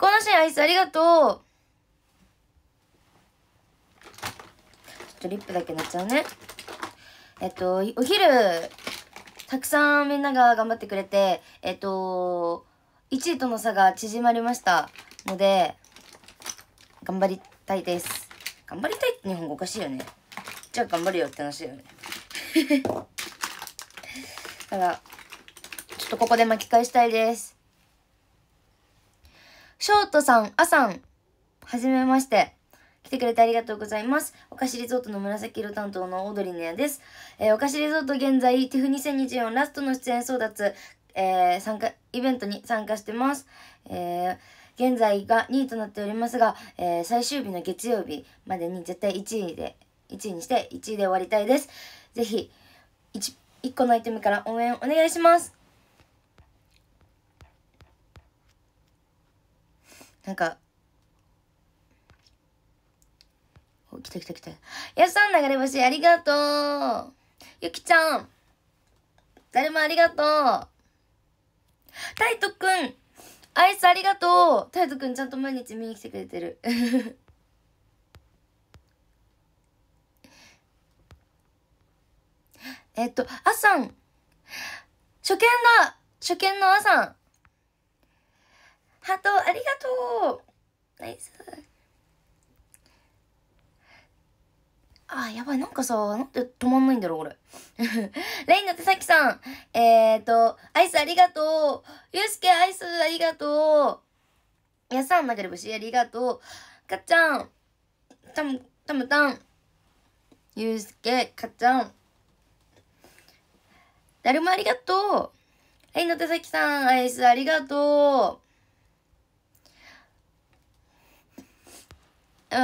このシーンアイスありがとうちょっとリップだけ塗っちゃうね。えっと、お昼、たくさんみんなが頑張ってくれて、えっと、1位との差が縮まりましたので、頑張りたいです。頑張りたいって日本語おかしいよね。じゃあ頑張るよって話だよね。だから、ちょっとここで巻き返したいです。ショートさん、あさん、はじめまして。来てくれてありがとうございます。お菓子リゾートの紫色担当のオードリーネアです。えー、お菓子リゾート現在、ティフ2024ラストの出演争奪、えー、参加、イベントに参加してます。えー、現在が2位となっておりますが、えー、最終日の月曜日までに絶対1位で、1位にして1位で終わりたいです。是非 1, 1個のアイテムから応援お願いします。なんか、お、来た来た来た。やさん流れ星ありがとうゆきちゃん誰もありがとうタイトくんアイスありがとうタイトくんちゃんと毎日見に来てくれてる。えっと、あさん初見だ初見のあさんハートありがとうナイスああ、やばい。なんかさ、なんで止まんないんだろう、これ。レインの手先さん。えーと、アイスありがとう。ゆうすけアイスありがとう。やさん、流れ星ありがとう。かっちゃん。たむ、たむたん。ゆうすけ、かっちゃん。誰もありがとう。レインの手先さん、アイスありがとう。い。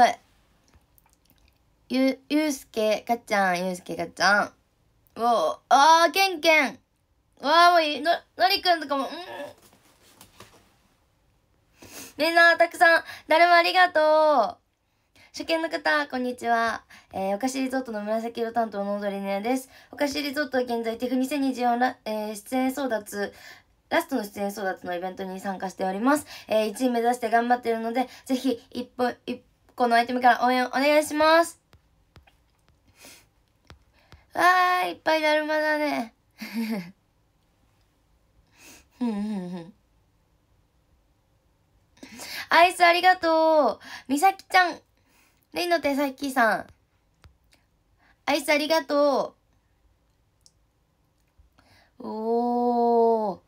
ゆ、ゆうすけ、かっちゃん、ゆうすけ、かっちゃん。おああ、けんけん。わあ、もういい。の、のりくんとかも、うん。みんな、たくさん、誰もありがとう。初見の方、こんにちは。えー、お菓子リゾートの紫色担当の踊りねです。お菓子リゾートは現在、テフ2024ラ、えー、出演争奪、ラストの出演争奪のイベントに参加しております。えー、1位目指して頑張ってるので、ぜひ、一歩、一歩、このアイテムから応援お願いします。わーい、いっぱいだるまだね。ふんふんふん。アイスありがとう。みさきちゃん。レイの手さきさん。アイスありがとう。おー。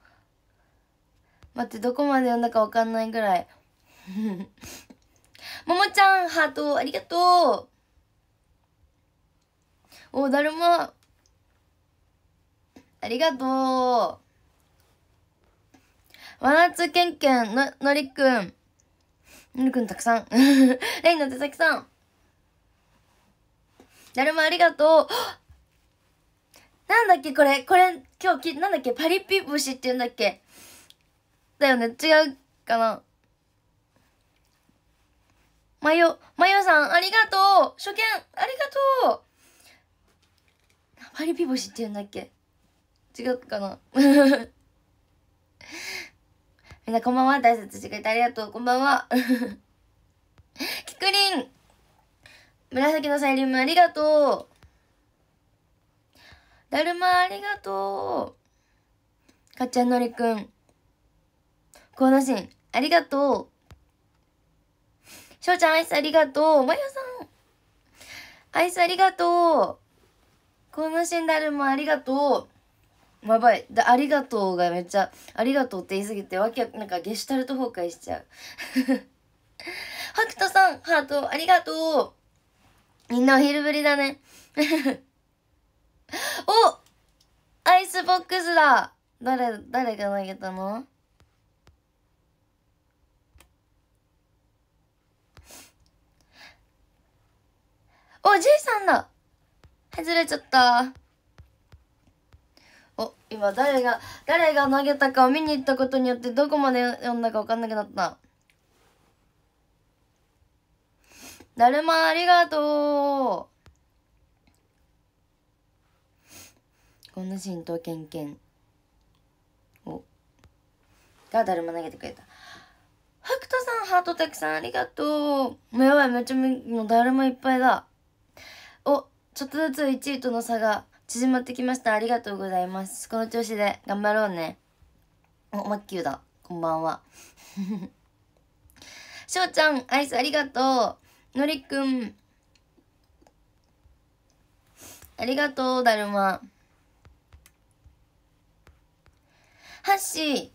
待って、どこまで読んだかわかんないぐらい。ももちゃん、ハート、ありがとう。お、だるま。ありがとう。真夏けんけん、の、のりくん。のりくんたくさん。レイの手先さん。だるまありがとう。なんだっけこれ、これ、今日き、なんだっけパリピ節って言うんだっけだよね違うかなまよ、まよさん、ありがとう初見、ありがとうパリピしって言うんだっけ違うかな みんなこんばんは。大切してくれてありがとう。こんばんは。きくりん紫のサイリウムありがとうだるまありがとうかっちゃんのりくんコーナシンありがとうしょうちゃん、アイスありがとう。まやさん。アイスありがとう。このシンダルもありがとう。やばい。だありがとうがめっちゃ、ありがとうって言いすぎて、わけ、なんかゲシュタルト崩壊しちゃう。ハクトさん、ハート、ありがとう。みんなお昼ぶりだね。おアイスボックスだ誰、誰が投げたのお、じいさんだ外れちゃった。お、今誰が、誰が投げたかを見に行ったことによってどこまで読んだかわかんなくなった。だるまありがとうこの神とけんけんおがだるま投げてくれた北斗さんハートたくさんありがとうもうやばいめっちゃもうだるまいっぱいだおちょっとずつ1位との差が縮まってきましたありがとうございますこの調子で頑張ろうねおマッキューだこんばんはしょうちゃんアイスありがとうのりくんありがとうだるまハッシー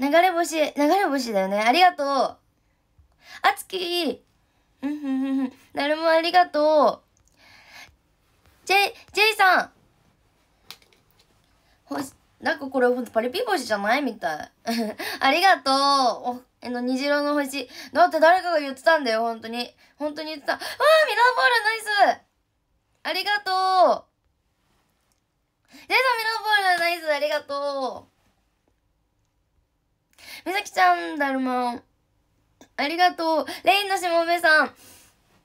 流れ星流れ星だよねありがとうあつきうんふんふんふるもありがとう。ジェイ、ジェイさんほし、なんかこれほんとパリピ星じゃないみたい。ありがとう。お、えの、虹色の星。だって誰かが言ってたんだよ、本当に。本当に言ってた。わあ、ミラーボールナイスありがとう。ジェイさんミラーボールナイスありがとう。みさきちゃん、だるま。ありがとう。レインのしもべさん。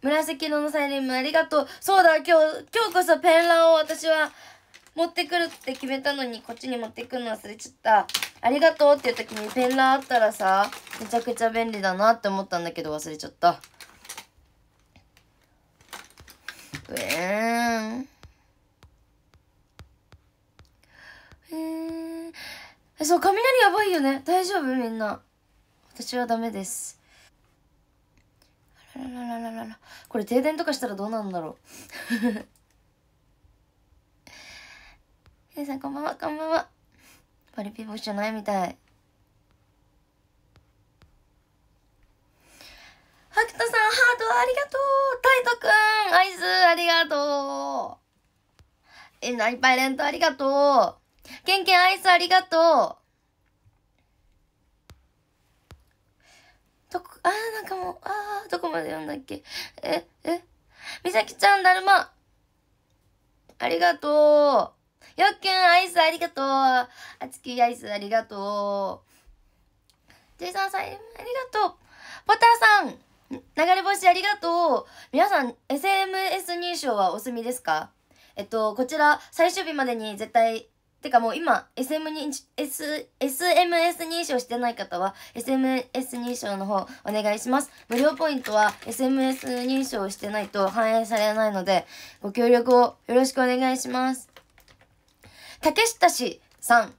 紫色のサイレンムありがとう。そうだ、今日、今日こそペンランを私は持ってくるって決めたのに、こっちに持ってくるの忘れちゃった。ありがとうっていう時にペンランあったらさ、めちゃくちゃ便利だなって思ったんだけど忘れちゃった。うえん。えー、そう、雷やばいよね。大丈夫みんな。私はダメです。あらららららこれ停電とかしたらどうなんだろうひで さんこんばんはこんばんはパリピボ星じゃないみたいハクトさんハートありがとうタイトくんアイスありがとうえ、ナイパイレントありがとうケンケンアイスありがとうどこ、あなんかもう、ああ、どこまで読んだっけ。え、え、みさきちゃんだるま。ありがとう。よっきゅんアイスありがとう。あつきアイスありがとう。ジェイさんさんありがとう。ポターさん、流れ星ありがとう。皆さん、SMS 入賞はお済みですかえっと、こちら、最終日までに絶対てかもう今 SM に、S、SMS 認証してない方は SMS 認証の方お願いします。無料ポイントは SMS 認証してないと反映されないのでご協力をよろしくお願いします。竹下氏さん。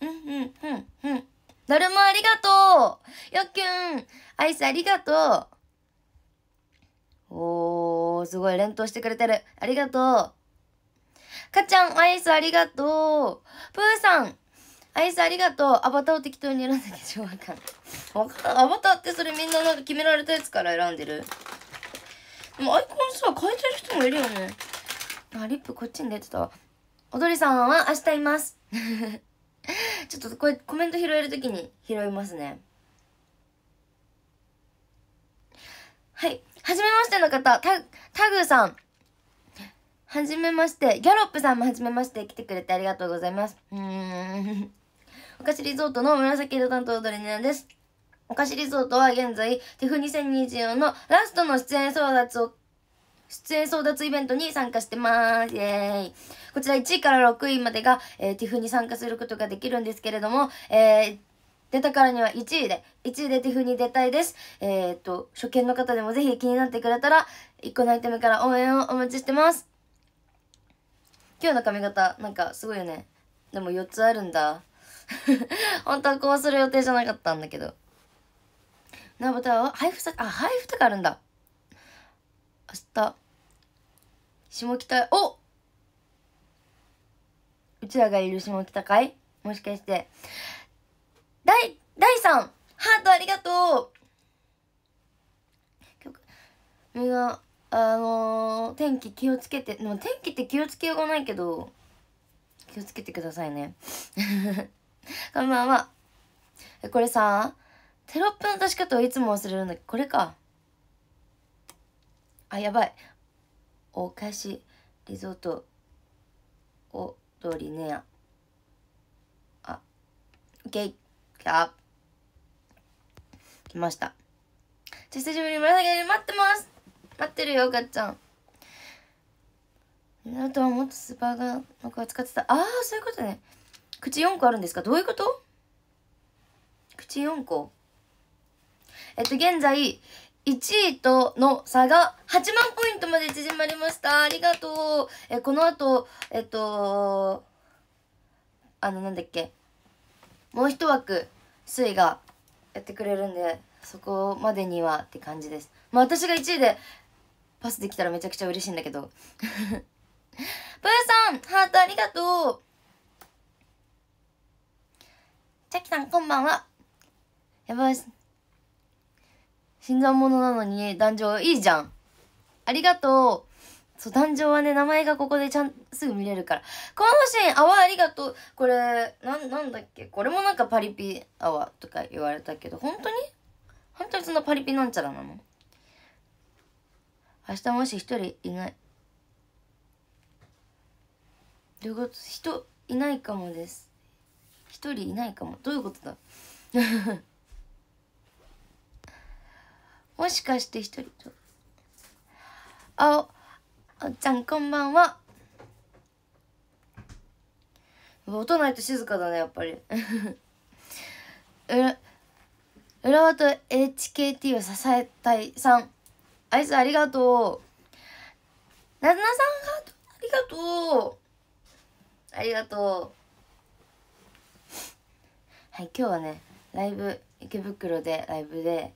うんうんうんうん。だるまありがとうよっきゅんアイスありがとうおー、すごい連投してくれてる。ありがとうかちゃん、アイスありがとう。プーさん、アイスありがとう。アバターを適当に選んだけど、わかんない。わかんアバターってそれみんななんか決められたやつから選んでる。でもアイコンさ、変えてる人もいるよね。あ、リップこっちに出てたわ。踊りさんは明日います。ちょっとこれコメント拾えるときに拾いますね。はい。はじめましての方、タタグさん。はじめまして。ギャロップさんもはじめまして。来てくれてありがとうございます。うーん。お菓子リゾートの紫色担当ドレニアです。お菓子リゾートは現在、テフ2024のラストの出演争奪を出演争奪イベントに参加してます。イェーイ。こちら1位から6位までが、えー、ティフに参加することができるんですけれども、えー、出たからには1位で、1位でティフに出たいです。えー、っと、初見の方でもぜひ気になってくれたら、1個のアイテムから応援をお待ちしてます。今日の髪型なんかすごいよねでも4つあるんだ 本当はこうする予定じゃなかったんだけどなぶたは配布さあ配布とかあるんだ明日下北おうちらがいる下北いもしかして第第3ハートありがとう目があのー、天気気をつけて、まあ、天気って気をつけようがないけど、気をつけてくださいね。こんばんは。これさ、テロップの出し方をいつも忘れるんだけど、これか。あ、やばい。お菓子、リゾート、お、通りねや。あ、オッケー、キャー。来ました。じゃ、久しぶりに紫で待ってます待ってるよガッちゃんルナはもっとスーパーガーの使ってたああそういうことね口4個あるんですかどういうこと口4個えっと現在1位との差が8万ポイントまで縮まりました。ありがとう。え、この後、えっと、あの、なんだっけ。もう一枠、スイがやってくれるんで、そこまでにはって感じです。まあ私が1位で、パスできたらめちゃくちゃ嬉しいんだけど プーさんハートありがとうチャキさんこんばんはやばい新参者なのに壇上いいじゃんありがとうそう壇上はね名前がここでちゃんすぐ見れるからこのシーン泡ありがとうこれなんなんだっけこれもなんかパリピ泡とか言われたけど本当に本当にそのパリピなんちゃらなの明日もし一人いないどういうこと人いないかもです一人いないかもどういうことだ もしかして一人とあおちゃんこんばんは音ないと静かだねやっぱり うら浦和と HKT を支えたいさんアイスありがとう。なずなさん、ありがとう。ありがとう。はい、今日はね、ライブ、池袋でライブで、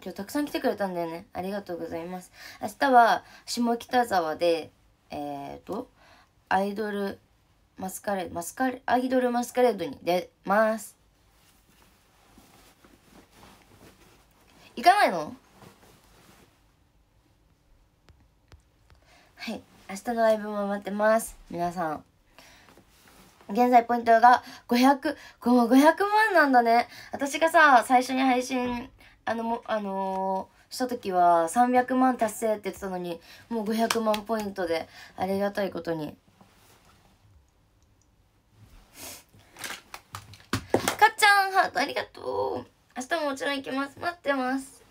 今日たくさん来てくれたんだよね。ありがとうございます。明日は、下北沢で、えっ、ー、と、アイドルマスカレード、マスカレアイドルマスカレードに出ます。行かないの明日のライブも待ってます皆さん現在ポイントが500こ500万なんだね私がさ最初に配信あのもあのー、した時は300万達成って言ってたのにもう500万ポイントでありがたいことにかっちゃんハートありがとう明日ももちろん行きます待ってます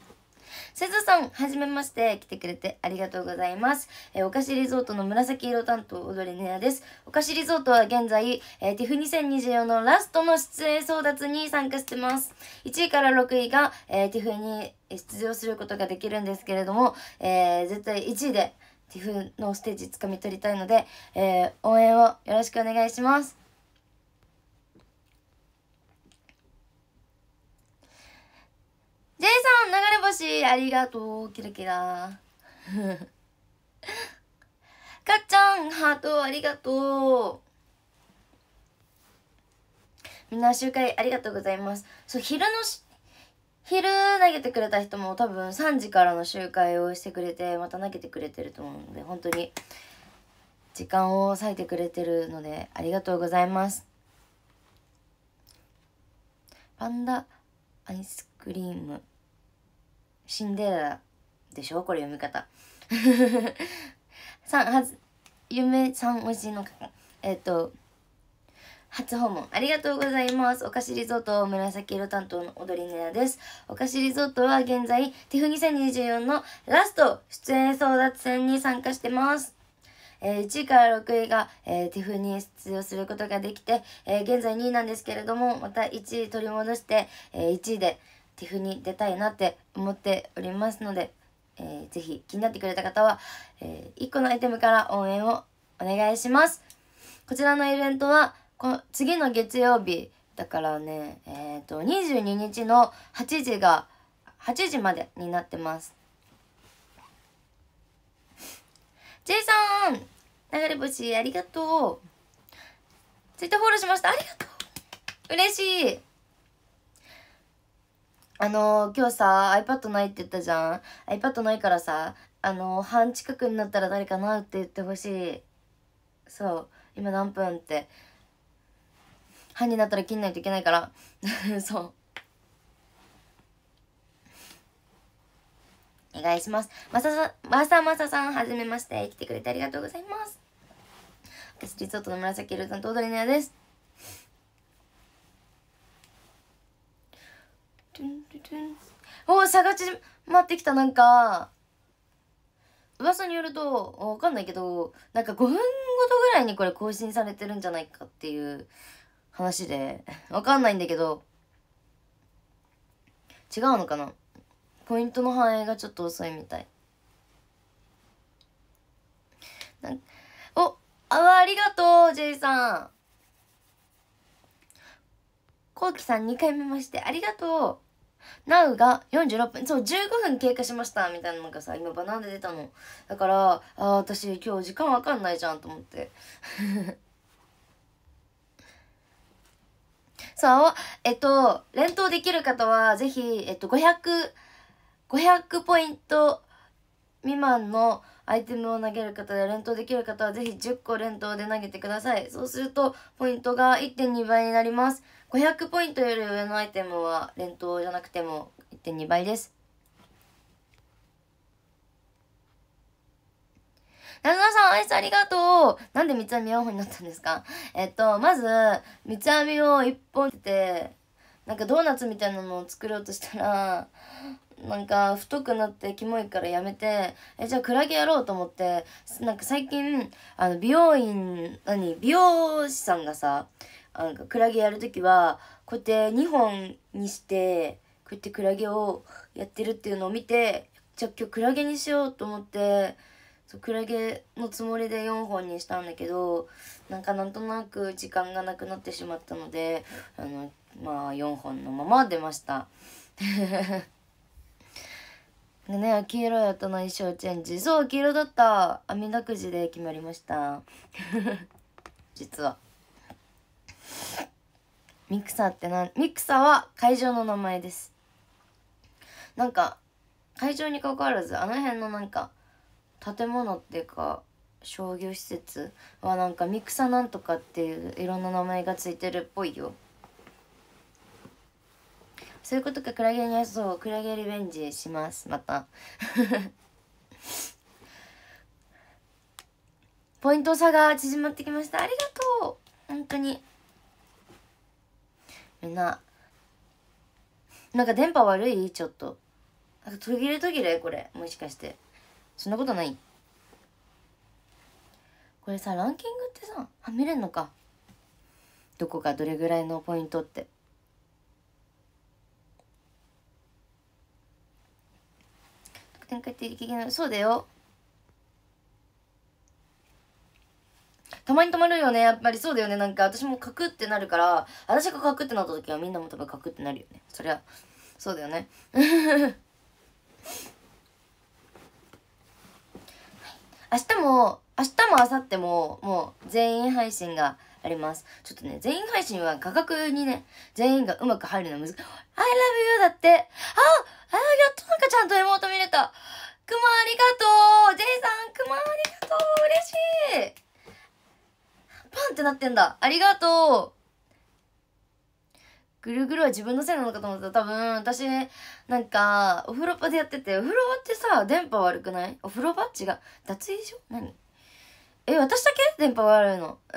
せずさん、はじめまして。来てくれてありがとうございます。えー、お菓子リゾートの紫色担当、踊りねやです。お菓子リゾートは現在、えー、TIFF 2024のラストの出演争奪に参加してます。1位から6位が、えー、TIFF に出場することができるんですけれども、えー、絶対1位で TIFF のステージ掴み取りたいので、えー、応援をよろしくお願いします。ジェイさん、流れ星、ありがとう、キラキラ。かっちゃん、ハート、ありがとう。みんな集会ありがとうございます。そう、昼の昼投げてくれた人も多分3時からの集会をしてくれて、また投げてくれてると思うので、本当に時間を割いてくれてるので、ありがとうございます。パンダアイスクリーム。シンデレラでしょこれ読み方。さん、はず、夢さんおしのえっ、ー、と、初訪問ありがとうございますお菓子リゾート紫色担当の踊りねやですお菓子リゾートは現在 TIFF2024 のラスト出演争奪戦に参加してますえー、1位から6位が、えー、ティフに出場することができて、えー、現在2位なんですけれども、また1位取り戻して、えー、1位で、っていうに出たいなって思っておりますので、えー、ぜひ気になってくれた方は、えー、1個のアイテムから応援をお願いします。こちらのイベントは、この次の月曜日、だからね、えっ、ー、と、22日の8時が、8時までになってます。J さん流れ星ありがとうツイッターフォローしましたありがとう嬉しいあの、今日さ、iPad ないって言ったじゃん。iPad ないからさ、あの、半近くになったら誰かなって言ってほしい。そう。今何分って。半になったら切んないといけないから。そう。お願いします。まささ、まさまささん、はじめまして。来てくれてありがとうございます。私、リゾートの紫色担当踊りのやです。お探しまってきたなんか噂によるとわかんないけどなんか5分ごとぐらいにこれ更新されてるんじゃないかっていう話でわかんないんだけど違うのかなポイントの反映がちょっと遅いみたいなんおあありがとう J さんこうきさん2回目ましてありがとうなうが46分、そう、15分経過しました、みたいなのがさ、今バナナで出たの。だから、ああ、私今日時間わかんないじゃんと思って。そう、えっと、連投できる方は、ぜひ、えっと、500、500ポイント未満のアイテムを投げる方で連投できる方はぜひ10個連投で投げてくださいそうするとポイントが1.2倍になります500ポイントより上のアイテムは連投じゃなくても1.2倍です。なずなさん、アイスありがとうなんで三つ編みアホになったんですかえっと、まず、三つ編みを1本って、なんかドーナツみたいなのを作ろうとしたら、なんか太くなってキモいからやめて、え、じゃあクラゲやろうと思って、なんか最近、あの、美容院、何、美容師さんがさ、なんかクラゲやる時はこうやって2本にしてこうやってクラゲをやってるっていうのを見てじゃあ今日クラゲにしようと思ってそうクラゲのつもりで4本にしたんだけどなんかなんとなく時間がなくなってしまったのであのまあ4本のまま出ました。でね、黄色やったの衣装チェンジ。そう、黄色だった。網だくじで決まりました。実は。ミクサってなミクサは会場の名前ですなんか会場にかかわらずあの辺のなんか建物っていうか商業施設はなんかミクサなんとかっていういろんな名前がついてるっぽいよそういうことかクラゲにはそうクラゲリベンジしますまた ポイント差が縮まってきましたありがとう本当にみんななんか電波悪いちょっとなんか途切れ途切れこれもしかしてそんなことないこれさランキングってさあ見れんのかどこがどれぐらいのポイントってそうだよたまに止まるよね。やっぱりそうだよね。なんか私もカクってなるから、私がカクってなった時はみんなも多分カクってなるよね。そりゃ、そうだよね。明日も、明日も明後日も、もう全員配信があります。ちょっとね、全員配信は価格にね、全員がうまく入るの難しい。I love you だって。ああやっとなんかちゃんと妹見れた。クマありがとうジェイさん、クマありがとう嬉しいパンってなってんだありがとうぐるぐるは自分のせいなのかと思った多分私なんかお風呂場でやっててお風呂場ってさ電波悪くないお風呂場違う脱衣所何え私だけ電波悪いの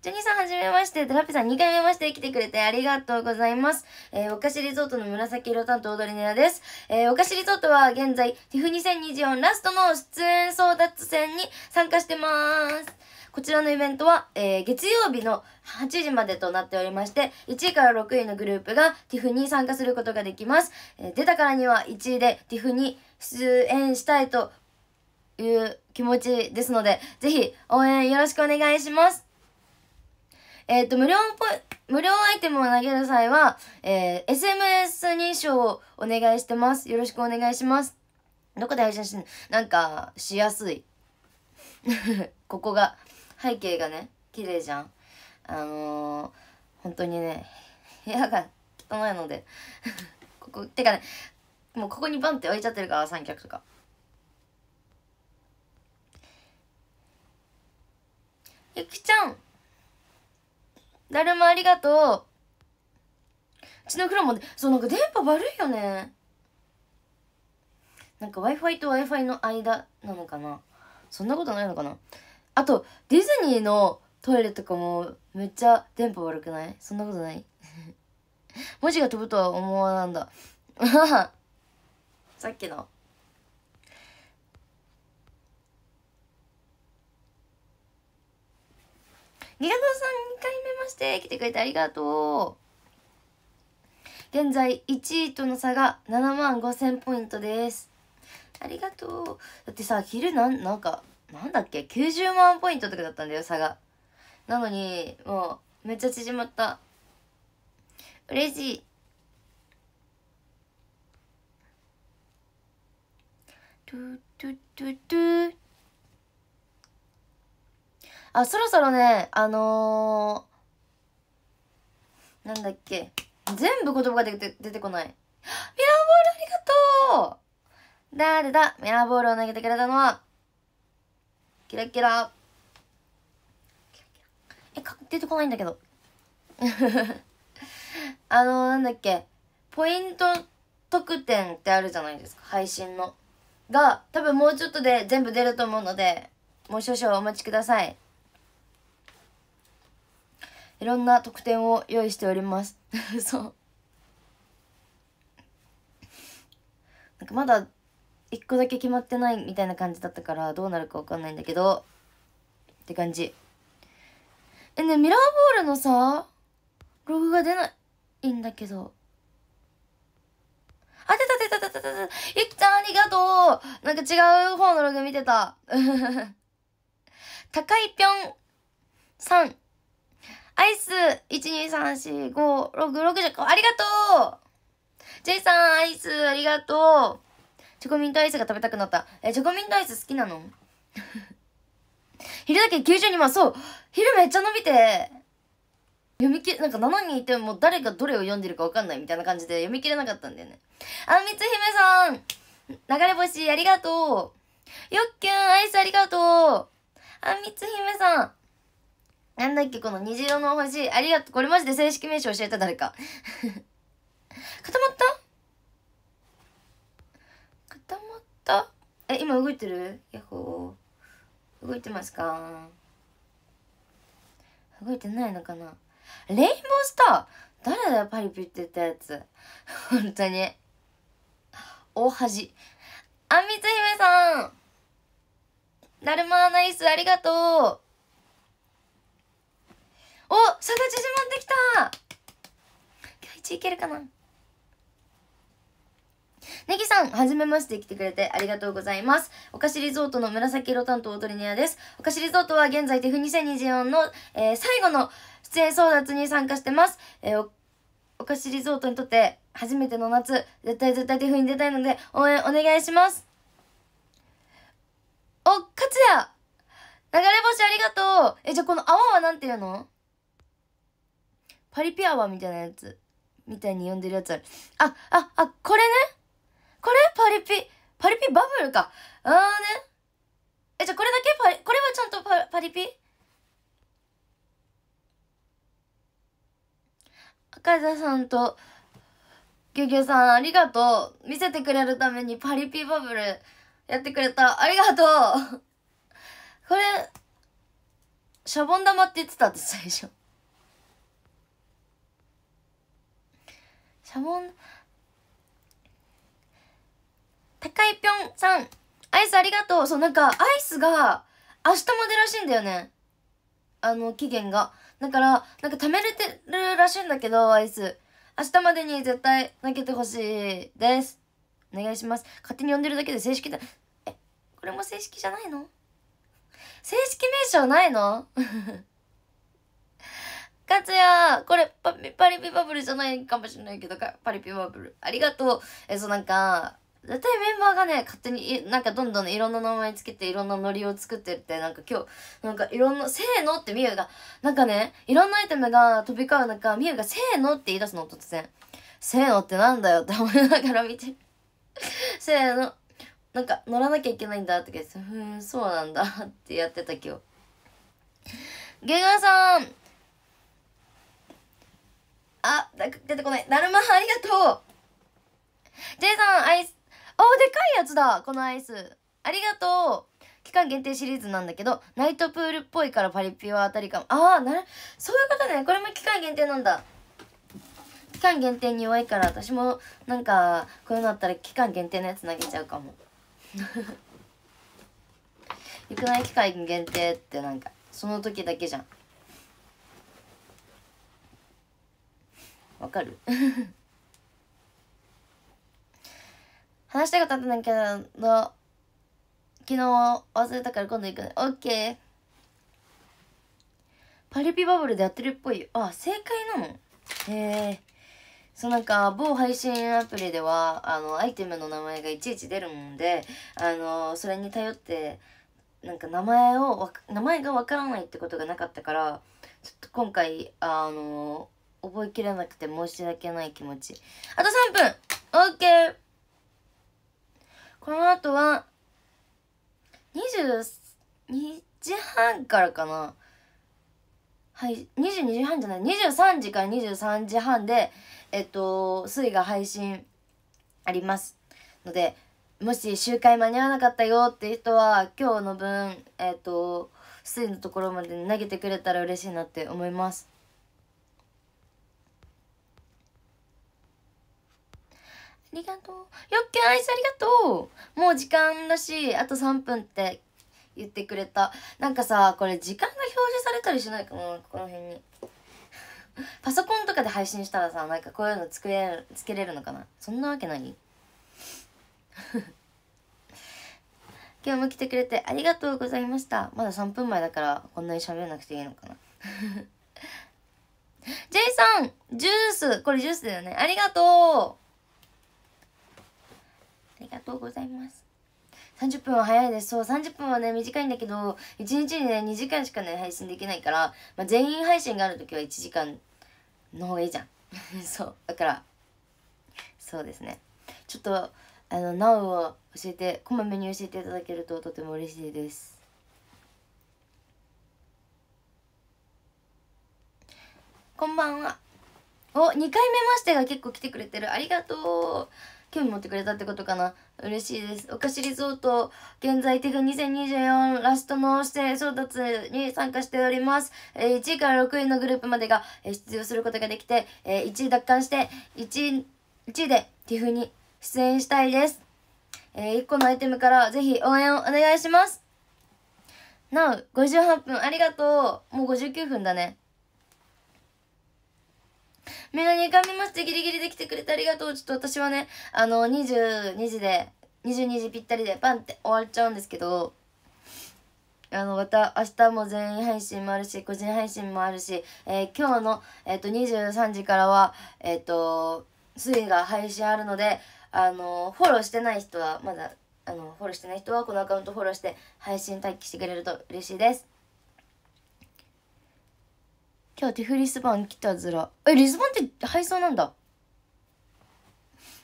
ジョニーさんはじめまして。テラピさん2回目まして来てくれてありがとうございます。えー、お菓子リゾートの紫色担当踊りネらです。えー、お菓子リゾートは現在、TIFF2024 ラストの出演争奪戦に参加してます。こちらのイベントは、えー、月曜日の8時までとなっておりまして、1位から6位のグループがティフに参加することができます。えー、出たからには1位でティフに出演したいという気持ちですので、ぜひ応援よろしくお願いします。えっ、ー、と、無料ポ無料アイテムを投げる際は、えー、SMS 認証をお願いしてます。よろしくお願いします。どこで配信しなんか、しやすい。ここが背景がね綺麗じゃんあのー、本当にね部屋が汚いので ここてかねもうここにバンって置いちゃってるから三脚とかゆきちゃん誰もありがとううちの黒もそうなんか電波悪いよねなんか Wi-Fi と Wi-Fi の間なのかなそんなことないのかなあと、ディズニーのトイレとかもめっちゃ電波悪くないそんなことない 文字が飛ぶとは思わなんだ。さっきの。リガドさん2回目まして来てくれてありがとう。現在1位との差が7万5000ポイントです。ありがとう。だってさ、昼なん、なんか、なんだっけ ?90 万ポイントとかだったんだよ、差が。なのに、もう、めっちゃ縮まった。嬉しい。トゥトゥトゥトゥあ、そろそろね、あのー、なんだっけ。全部言葉が出て出てこない。ミラーボールありがとうだーでだ、ミラーボールを投げてくれたのは、キラキラえか出てこないんだけど あのー、なんだっけポイント特典ってあるじゃないですか配信のが多分もうちょっとで全部出ると思うのでもう少々お待ちくださいいろんな特典を用意しております そうなんかまだ一個だけ決まってないみたいな感じだったからどうなるか分かんないんだけどって感じえねミラーボールのさログが出ないんだけどあ出た出た出た出たゆきちゃんありがとうなんか違う方のログ見てた 高いぴょん3アイス1234566じゃありがとう J さんアイスありがとうチョコミントアイスが食べたくなった。え、チョコミントアイス好きなの 昼だけ92万、そう昼めっちゃ伸びて、読み切れ、なんか7人いても誰がどれを読んでるかわかんないみたいな感じで読み切れなかったんだよね。あ、んみつひめさん流れ星ありがとうよっきゅんアイスありがとうあ、んみつひめさんなんだっけこの虹色の星ありがとうこれマジで正式名称教えた誰か 固まったえ今動いてるヤッホー動いてますか動いてないのかなレインボースター誰だよパリピって言ったやつ本当に大恥あみつひめさんだるまナイスありがとうお探ちしまってきた今日1いけるかなネギさん、はじめまして来てくれてありがとうございます。お菓子リゾートの紫色担当オトリネアです。お菓子リゾートは現在 TEF2024 の、えー、最後の出演争奪に参加してます。えー、お菓子リゾートにとって初めての夏、絶対絶対 TEF に出たいので応援お願いします。お、カツヤ流れ星ありがとうえ、じゃあこの泡は何て言うのパリピアワみたいなやつ。みたいに呼んでるやつある。あ、あ、あ、これねこれパリピ。パリピバブルか。あーね。え、じゃあこれだけパリ、これはちゃんとパパリピ赤田さんと、ギュギュさんありがとう。見せてくれるためにパリピバブルやってくれた。ありがとう。これ、シャボン玉って言ってたって最初。シャボン、高いぴょんさん、アイスありがとう。そう、なんか、アイスが、明日までらしいんだよね。あの、期限が。だから、なんか貯めれてるらしいんだけど、アイス。明日までに絶対投げてほしいです。お願いします。勝手に呼んでるだけで正式だ。え、これも正式じゃないの正式名称ないのかつや、これパ、パリピバブルじゃないかもしれないけど、パリピバブル。ありがとう。え、そうなんか、絶対メンバーがね、勝手に、なんかどんどんいろんな名前つけて、いろんなノリを作ってって、なんか今日、なんかいろんな、せーのってみゆが、なんかね、いろんなアイテムが飛び交う中、みゆがせーのって言い出すの、突然。せーのってなんだよって思いながら見てせーの。なんか乗らなきゃいけないんだって言って、ふーん、そうなんだってやってた今日。ゲガさんあ、出てこない。だるまありがとうイさん、アイス、でかいやつだこのアイスありがとう期間限定シリーズなんだけどナイトプールっぽいからパリピは当たりかもああなるそういうことねこれも期間限定なんだ期間限定に弱いから私もなんかこういうのあったら期間限定のやつ投げちゃうかも 行くない期間限定ってなんかその時だけじゃんわかる 話したいことあったんだけど、昨日忘れたから今度行くね。オッケー。パリピバブルでやってるっぽいあ、正解なのへえ。そうなんか某配信アプリではあのアイテムの名前がいちいち出るもんであのそれに頼ってなんか名前を名前がわからないってことがなかったからちょっと今回あの覚えきれなくて申し訳ない気持ちあと3分 OK! この後は、22時半からかな。はい、22時半じゃない、23時から23時半で、えっと、水が配信あります。ので、もし集会間に合わなかったよって人は、今日の分、えっと、水のところまで投げてくれたら嬉しいなって思います。ありがとう。よっけんアイスありがとう。もう時間だし、あと3分って言ってくれた。なんかさ、これ時間が表示されたりしないかな、この辺に。パソコンとかで配信したらさ、なんかこういうのつけつけれるのかな。そんなわけない 今日も来てくれてありがとうございました。まだ3分前だから、こんなに喋らなくていいのかな。ジェイさんジュースこれジュースだよね。ありがとうありがとうございます30分は早いです。そう、30分はね、短いんだけど、1日にね、2時間しかね、配信できないから、まあ、全員配信がある時は1時間の方がいいじゃん。そう、だから、そうですね。ちょっと、あの、なおを教えて、こまめに教えていただけるととても嬉しいです。こんばんは。お、2回目ましてが結構来てくれてる。ありがとう。興味持ってくれたってことかな嬉しいですお菓子リゾート現在手が2024ラストの指定争奪に参加しております、えー、1位から6位のグループまでが、えー、出場することができて、えー、1位奪還して1位 ,1 位で TIFF に出演したいです、えー、1個のアイテムからぜひ応援をお願いしますなお58分ありがとうもう59分だねみんなに噛みましてギリギリで来てくれてありがとう。ちょっと私はね、あの、22時で、22時ぴったりでバンって終わっちゃうんですけど、あの、また明日も全員配信もあるし、個人配信もあるし、えー、今日の、えっ、ー、と、23時からは、えっ、ー、と、位が配信あるので、あの、フォローしてない人は、まだ、あの、フォローしてない人は、このアカウントフォローして、配信待機してくれると嬉しいです。今日ティフリスバン来たずら。え、リスボンって配送なんだ。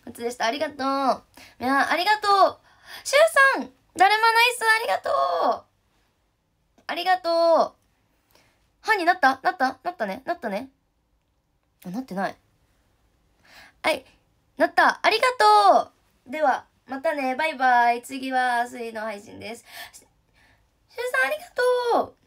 っちでした。ありがとう。いや、ありがとう。シュウさんだるまナイスありがとうありがとう歯になったなったなったねなったねあ、なってない。はい。なったありがとうでは、またね。バイバイ。次は、水の配信です。シュウさんありがとう